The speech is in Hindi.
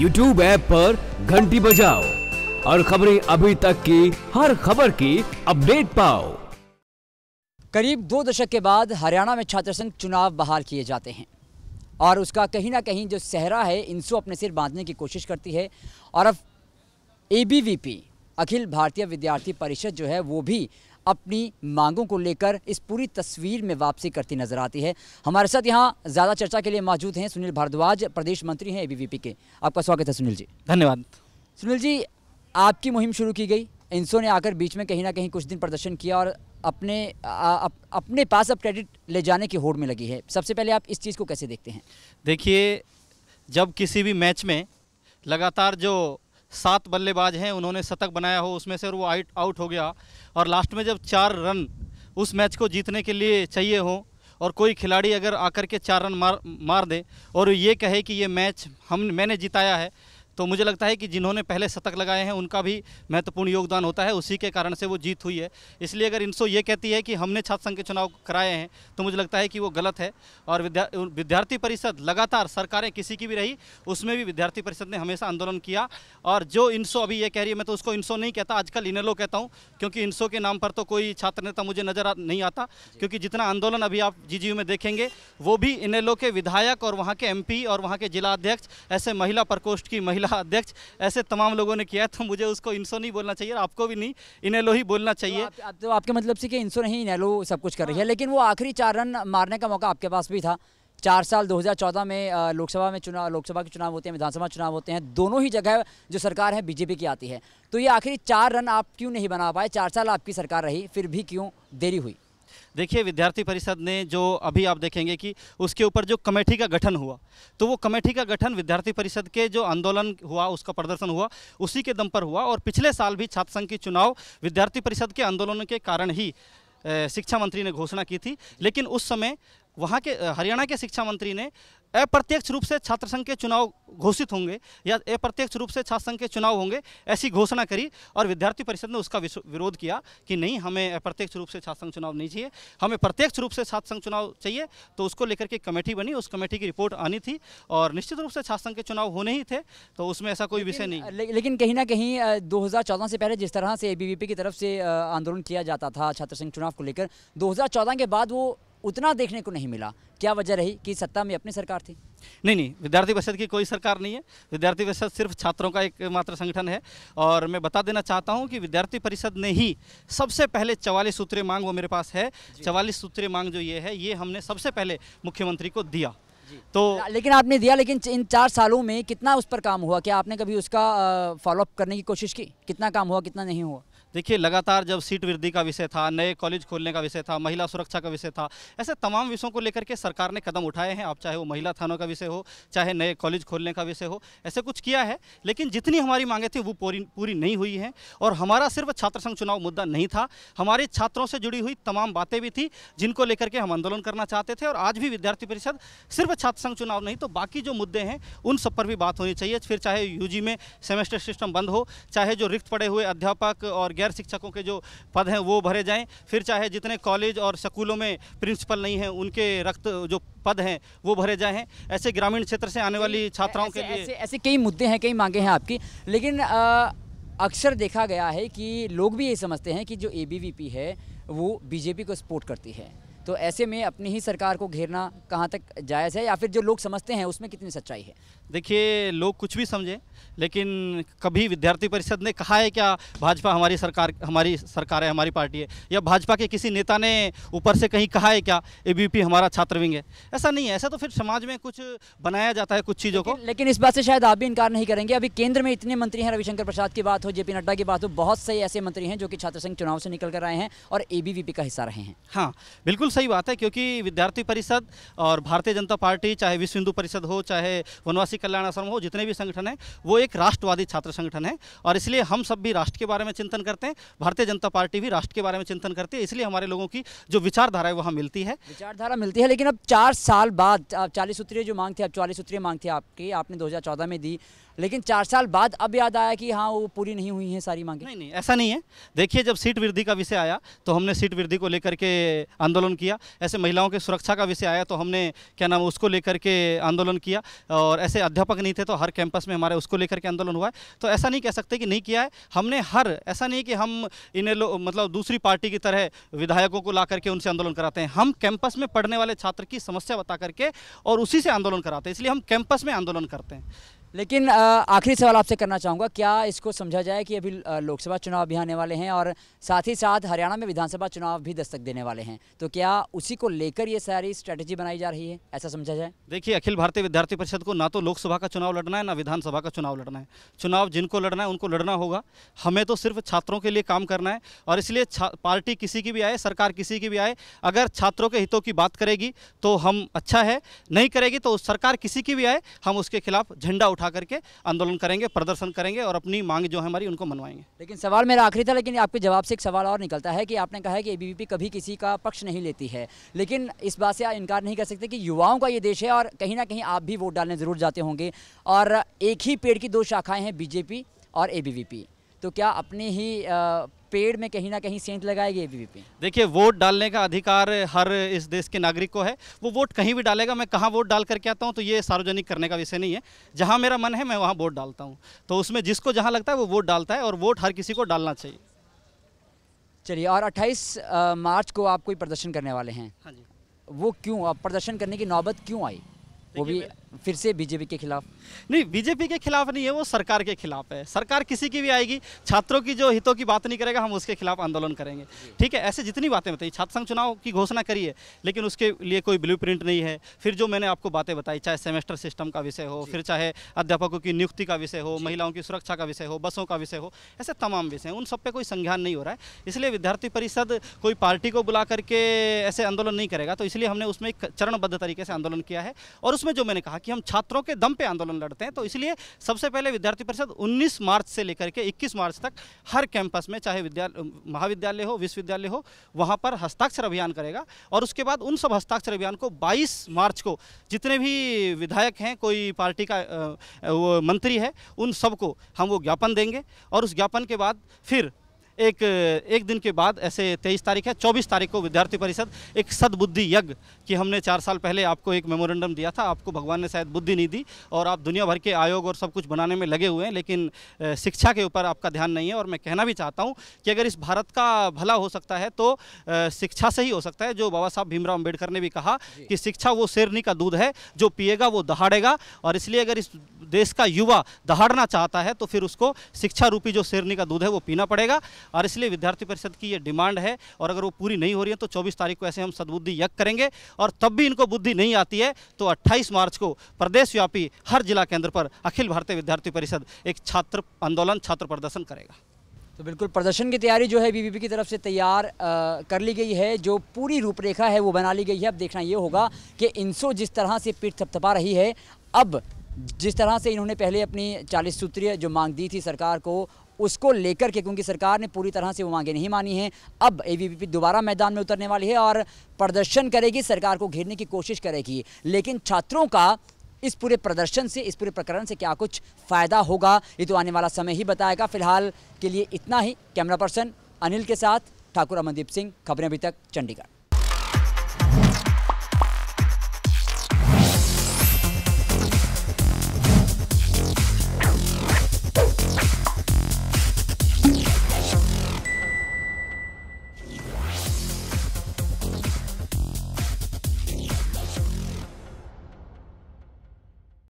यूट्यूब ऐप पर घंटी बजाओ और खबरें अभी तक की हर खबर की अपडेट पाओ करीब दो दशक के बाद हरियाणा में छात्र संघ चुनाव बहाल किए जाते हैं और उसका कहीं ना कहीं जो सहरा है इनसो अपने सिर बांधने की कोशिश करती है और अब ए अखिल भारतीय विद्यार्थी परिषद जो है वो भी अपनी मांगों को लेकर इस पूरी तस्वीर में वापसी करती नजर आती है हमारे साथ यहाँ ज़्यादा चर्चा के लिए मौजूद हैं सुनील भारद्वाज प्रदेश मंत्री हैं ए के आपका स्वागत है सुनील जी धन्यवाद सुनील जी आपकी मुहिम शुरू की गई इनसो ने आकर बीच में कहीं ना कहीं कुछ दिन प्रदर्शन किया और अपने आ, अप, अपने पास अब क्रेडिट ले जाने की होड़ में लगी है सबसे पहले आप इस चीज़ को कैसे देखते हैं देखिए जब किसी भी मैच में लगातार जो सात बल्लेबाज हैं उन्होंने शतक बनाया हो उसमें से और वो आउट आउट हो गया और लास्ट में जब चार रन उस मैच को जीतने के लिए चाहिए हो और कोई खिलाड़ी अगर आकर के चार रन मार मार दे और ये कहे कि ये मैच हम मैंने जिताया है तो मुझे लगता है कि जिन्होंने पहले शतक लगाए हैं उनका भी महत्वपूर्ण योगदान होता है उसी के कारण से वो जीत हुई है इसलिए अगर इनसो ये कहती है कि हमने छात्र संघ के चुनाव कराए हैं तो मुझे लगता है कि वो गलत है और विद्या विद्यार्थी परिषद लगातार सरकारें किसी की भी रही उसमें भी विद्यार्थी परिषद ने हमेशा आंदोलन किया और जो इनसो अभी ये कह रही है मैं तो उसको इनसो नहीं कहता आजकल इनेलो कहता हूँ क्योंकि इनसो के नाम पर तो कोई छात्र नेता मुझे नज़र नहीं आता क्योंकि जितना आंदोलन अभी आप जी में देखेंगे वो भी इनेलो के विधायक और वहाँ के एम और वहाँ के जिला अध्यक्ष ऐसे महिला प्रकोष्ठ की महिला महिला अध्यक्ष ऐसे तमाम लोगों ने किया तो मुझे उसको इंसो नहीं बोलना चाहिए आपको भी नहीं इनेलो ही बोलना तो चाहिए तो, आप, आपके मतलब से कि इंसो नहीं इनेलो सब कुछ कर रही है हाँ। लेकिन वो आखिरी चार रन मारने का मौका आपके पास भी था चार साल 2014 में लोकसभा में चुनाव लोकसभा के चुनाव होते हैं विधानसभा चुनाव होते हैं दोनों ही जगह जो सरकार है बीजेपी की आती है तो ये आखिरी चार रन आप क्यों नहीं बना पाए चार साल आपकी सरकार रही फिर भी क्यों देरी हुई देखिए विद्यार्थी परिषद ने जो अभी आप देखेंगे कि उसके ऊपर जो कमेटी का गठन हुआ तो वो कमेटी का गठन विद्यार्थी परिषद के जो आंदोलन हुआ उसका प्रदर्शन हुआ उसी के दम पर हुआ और पिछले साल भी छात्र संघ की चुनाव विद्यार्थी परिषद के आंदोलन के कारण ही शिक्षा मंत्री ने घोषणा की थी लेकिन उस समय वहाँ के हरियाणा के शिक्षा मंत्री ने अप्रत्यक्ष रूप से छात्र संघ के चुनाव घोषित होंगे या अप्रत्यक्ष रूप से छात्र संघ के चुनाव होंगे ऐसी घोषणा करी और विद्यार्थी परिषद ने उसका विरोध किया कि नहीं हमें अप्रत्यक्ष रूप से छात्र संघ चुनाव नहीं चाहिए हमें प्रत्यक्ष रूप से छात्र संघ चुनाव चाहिए तो उसको लेकर के कमेटी बनी उस कमेटी की रिपोर्ट आनी थी और निश्चित रूप से छात्र संघ के चुनाव होने ही थे तो उसमें ऐसा कोई विषय नहीं लेकिन कहीं ना कहीं दो से पहले जिस तरह से ए की तरफ से आंदोलन किया जाता था छात्र संघ चुनाव को लेकर दो के बाद वो उतना देखने को नहीं मिला क्या वजह रही कि सत्ता में अपनी सरकार थी नहीं नहीं विद्यार्थी परिषद की कोई सरकार नहीं है विद्यार्थी परिषद सिर्फ छात्रों का एक मात्र संगठन है और मैं बता देना चाहता हूं कि विद्यार्थी परिषद ने ही सबसे पहले चवालीस सूत्रीय मांग वो मेरे पास है चवालीस सूत्रीय मांग जो ये है ये हमने सबसे पहले मुख्यमंत्री को दिया तो लेकिन आपने दिया लेकिन इन चार सालों में कितना उस पर काम हुआ क्या आपने कभी उसका फॉलोअप करने की कोशिश की कितना काम हुआ कितना नहीं हुआ देखिए लगातार जब सीट वृद्धि का विषय था नए कॉलेज खोलने का विषय था महिला सुरक्षा का विषय था ऐसे तमाम विषयों को लेकर के सरकार ने कदम उठाए हैं आप चाहे वो महिला थानों का विषय हो चाहे नए कॉलेज खोलने का विषय हो ऐसे कुछ किया है लेकिन जितनी हमारी मांगे थी वो पूरी पूरी नहीं हुई हैं और हमारा सिर्फ छात्र संघ चुनाव मुद्दा नहीं था हमारे छात्रों से जुड़ी हुई तमाम बातें भी थी जिनको लेकर के हम आंदोलन करना चाहते थे और आज भी विद्यार्थी परिषद सिर्फ छात्र संघ चुनाव नहीं तो बाकी जो मुद्दे हैं उन सब पर भी बात होनी चाहिए फिर चाहे यू में सेमेस्टर सिस्टम बंद हो चाहे जो रिक्त पड़े हुए अध्यापक और गैर शिक्षकों के जो पद हैं वो भरे जाएँ फिर चाहे जितने कॉलेज और स्कूलों में प्रिंसिपल नहीं हैं उनके रक्त जो पद हैं वो भरे जाएँ ऐसे ग्रामीण क्षेत्र से आने वाली छात्राओं के लिए ऐसे कई मुद्दे हैं कई मांगे हैं आपकी लेकिन अक्सर देखा गया है कि लोग भी ये समझते हैं कि जो ए है वो बीजेपी को सपोर्ट करती है तो ऐसे में अपनी ही सरकार को घेरना कहाँ तक जायज़ है या फिर जो लोग समझते हैं उसमें कितनी सच्चाई है देखिए लोग कुछ भी समझें लेकिन कभी विद्यार्थी परिषद ने कहा है क्या भाजपा हमारी सरकार हमारी सरकार है हमारी पार्टी है या भाजपा के किसी नेता ने ऊपर से कहीं कहा है क्या ए हमारा छात्र विंग है ऐसा नहीं है ऐसा तो फिर समाज में कुछ बनाया जाता है कुछ चीज़ों को लेकिन इस बात से शायद आप भी इनकार नहीं करेंगे अभी केंद्र में इतने मंत्री हैं रविशंकर प्रसाद की बात हो जे नड्डा की बात हो बहुत से ऐसे मंत्री हैं जो कि छात्र संघ चुनाव से निकल कर आए हैं और ए का हिस्सा रहे हैं हाँ बिल्कुल बिल्कुल सही बात है क्योंकि विद्यार्थी परिषद और भारतीय जनता पार्टी चाहे विश्व हिंदू परिषद हो चाहे वनवासी कल्याण आश्रम हो जितने भी संगठन हैं वो एक राष्ट्रवादी छात्र संगठन है और इसलिए हम सब भी राष्ट्र के बारे में चिंतन करते हैं भारतीय जनता पार्टी भी राष्ट्र के बारे में चिंतन करती है इसलिए हमारे लोगों की जो विचारधारा है वहाँ मिलती है विचारधारा मिलती है लेकिन अब चार साल बाद चालीस सूत्रीय जो मांग थी अब चालीस सूत्रीय मांग थी आपकी आपने दो में दी लेकिन चार साल बाद अब याद आया कि हाँ वो पूरी नहीं हुई है सारी मांगे नहीं नहीं ऐसा नहीं है देखिए जब सीट वृद्धि का विषय आया तो हमने सीट वृद्धि को लेकर के आंदोलन किया ऐसे महिलाओं की सुरक्षा का विषय आया तो हमने क्या नाम उसको लेकर के आंदोलन किया और ऐसे अध्यापक नहीं थे तो हर कैंपस में हमारे उसको लेकर के आंदोलन हुआ है तो ऐसा नहीं कह सकते कि नहीं किया है हमने हर ऐसा नहीं कि हम इन्हें मतलब दूसरी पार्टी की तरह विधायकों को ला करके उनसे आंदोलन कराते हैं हम कैंपस में पढ़ने वाले छात्र की समस्या बता करके और उसी से आंदोलन कराते हैं इसलिए हम कैंपस में आंदोलन करते हैं लेकिन आखिरी सवाल आपसे करना चाहूँगा क्या इसको समझा जाए कि अभी लोकसभा चुनाव भी आने वाले हैं और साथ ही साथ हरियाणा में विधानसभा चुनाव भी दस्तक देने वाले हैं तो क्या उसी को लेकर ये सारी स्ट्रैटेजी बनाई जा रही है ऐसा समझा जाए देखिए अखिल भारतीय विद्यार्थी परिषद को ना तो लोकसभा का चुनाव लड़ना है ना विधानसभा का चुनाव लड़ना है चुनाव जिनको लड़ना है उनको लड़ना होगा हमें तो सिर्फ छात्रों के लिए काम करना है और इसलिए पार्टी किसी की भी आए सरकार किसी की भी आए अगर छात्रों के हितों की बात करेगी तो हम अच्छा है नहीं करेगी तो सरकार किसी की भी आए हम उसके खिलाफ झंडा उठा करके आंदोलन करेंगे प्रदर्शन करेंगे और अपनी मांग जो है हमारी उनको मनवाएंगे लेकिन सवाल मेरा आखिरी था लेकिन आपके जवाब से एक सवाल और निकलता है कि आपने कहा है कि एबीवीपी कभी किसी का पक्ष नहीं लेती है लेकिन इस बात से इनकार नहीं कर सकते कि युवाओं का ये देश है और कहीं ना कहीं आप भी वोट डालने ज़रूर जाते होंगे और एक ही पेड़ की दो शाखाएँ हैं बीजेपी और ए तो क्या अपने ही पेड़ में कहीं ना कहीं सेंध लगाएगी एबीवीपी देखिए वोट डालने का अधिकार हर इस देश के नागरिक को है वो वोट कहीं भी डालेगा मैं कहाँ वोट डाल करके आता हूँ तो ये सार्वजनिक करने का विषय नहीं है जहाँ मेरा मन है मैं वहाँ वोट डालता हूँ तो उसमें जिसको जहाँ लगता है वो वोट डालता है और वोट हर किसी को डालना चाहिए चलिए और अट्ठाईस मार्च को आप कोई प्रदर्शन करने वाले हैं हाँ जी वो क्यों अब प्रदर्शन करने की नौबत क्यों आई वो भी फिर से बीजेपी के खिलाफ नहीं बीजेपी के खिलाफ नहीं है वो सरकार के खिलाफ है सरकार किसी की भी आएगी छात्रों की जो हितों की बात नहीं करेगा हम उसके खिलाफ आंदोलन करेंगे ठीक है ऐसे जितनी बातें बताई छात्र संघ चुनाव की घोषणा करी है लेकिन उसके लिए कोई ब्लू नहीं है फिर जो मैंने आपको बातें बताई चाहे सेमेस्टर सिस्टम का विषय हो फिर चाहे अध्यापकों की नियुक्ति का विषय हो महिलाओं की सुरक्षा का विषय हो बसों का विषय हो ऐसे तमाम विषय उन सब पर कोई संज्ञान नहीं हो रहा है इसलिए विद्यार्थी परिषद कोई पार्टी को बुला करके ऐसे आंदोलन नहीं करेगा तो इसलिए हमने उसमें एक चरणबद्ध तरीके से आंदोलन किया है और उसमें जो मैंने कहा कि हम छात्रों के दम पे आंदोलन लड़ते हैं तो इसलिए सबसे पहले विद्यार्थी परिषद 19 मार्च से लेकर के 21 मार्च तक हर कैंपस में चाहे विद्यालय महाविद्यालय हो विश्वविद्यालय हो वहाँ पर हस्ताक्षर अभियान करेगा और उसके बाद उन सब हस्ताक्षर अभियान को बाईस मार्च को जितने भी विधायक हैं कोई पार्टी का मंत्री है उन सबको हम वो ज्ञापन देंगे और उस ज्ञापन के बाद फिर एक एक दिन के बाद ऐसे तेईस तारीख है चौबीस तारीख को विद्यार्थी परिषद एक सद्बुद्धि यज्ञ कि हमने चार साल पहले आपको एक मेमोरेंडम दिया था आपको भगवान ने शायद बुद्धि नहीं दी और आप दुनिया भर के आयोग और सब कुछ बनाने में लगे हुए हैं लेकिन शिक्षा के ऊपर आपका ध्यान नहीं है और मैं कहना भी चाहता हूँ कि अगर इस भारत का भला हो सकता है तो शिक्षा से ही हो सकता है जो बाबा साहब भीमराव अम्बेडकर ने भी कहा कि शिक्षा वो शेरनी का दूध है जो पिएगा वो दहाड़ेगा और इसलिए अगर इस देश का युवा दहाड़ना चाहता है तो फिर उसको शिक्षा रूपी जो शेरनी का दूध है वो पीना पड़ेगा और इसलिए विद्यार्थी परिषद की ये डिमांड है और अगर वो पूरी नहीं हो रही है तो चौबीस तारीख को ऐसे हम सदबुद्धि यज्ञ करेंगे और तब भी इनको बुद्धि नहीं आती है तो अट्ठाईस मार्च को प्रदेशव्यापी हर जिला केंद्र पर अखिल भारतीय विद्यार्थी परिषद एक छात्र आंदोलन छात्र प्रदर्शन करेगा तो बिल्कुल प्रदर्शन की तैयारी जो है बी की तरफ से तैयार कर ली गई है जो पूरी रूपरेखा है वो बना ली गई है अब देखना ये होगा कि इनसो जिस तरह से पीठ थपथपा रही है अब जिस तरह से इन्होंने पहले अपनी 40 सूत्रीय जो मांग दी थी सरकार को उसको लेकर के क्योंकि सरकार ने पूरी तरह से वो मांगे नहीं मानी हैं अब ए दोबारा मैदान में उतरने वाली है और प्रदर्शन करेगी सरकार को घेरने की कोशिश करेगी लेकिन छात्रों का इस पूरे प्रदर्शन से इस पूरे प्रकरण से क्या कुछ फ़ायदा होगा ये तो आने वाला समय ही बताएगा फिलहाल के लिए इतना ही कैमरा पर्सन अनिल के साथ ठाकुर अमनदीप सिंह खबरें अभी तक चंडीगढ़